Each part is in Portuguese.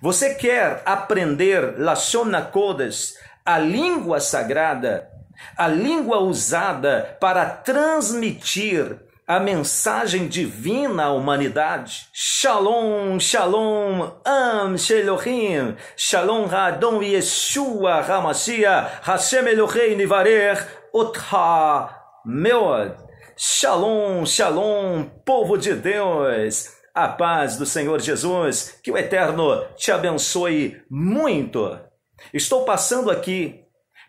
Você quer aprender Lashonakodas, a língua sagrada, a língua usada para transmitir a mensagem divina à humanidade. Shalom, shalom, am shelohim, shalom radon Yeshua Hamashia, Hashem Elohim Nivarer, Otha Meod. Shalom, shalom, povo de Deus. A paz do Senhor Jesus, que o Eterno te abençoe muito. Estou passando aqui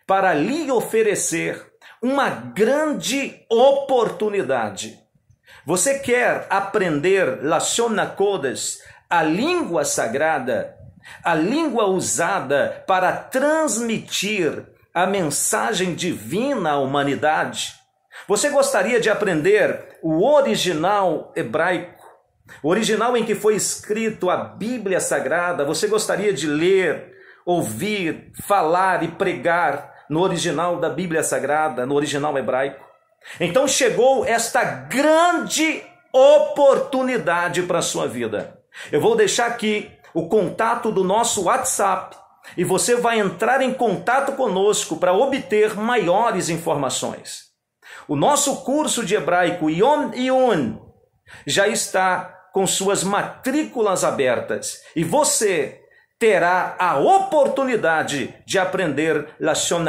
para lhe oferecer uma grande oportunidade. Você quer aprender Lashon a língua sagrada, a língua usada para transmitir a mensagem divina à humanidade? Você gostaria de aprender o original hebraico? O original em que foi escrito a Bíblia Sagrada, você gostaria de ler, ouvir, falar e pregar no original da Bíblia Sagrada, no original hebraico? Então chegou esta grande oportunidade para a sua vida. Eu vou deixar aqui o contato do nosso WhatsApp e você vai entrar em contato conosco para obter maiores informações. O nosso curso de hebraico Yom Yun já está com suas matrículas abertas e você terá a oportunidade de aprender Lashon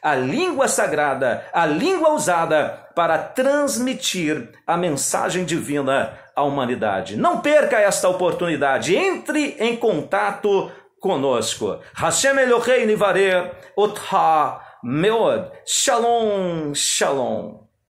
a língua sagrada, a língua usada para transmitir a mensagem divina à humanidade. Não perca esta oportunidade, entre em contato conosco. Hashem Elohei Nivare Otha Meod. Shalom, shalom.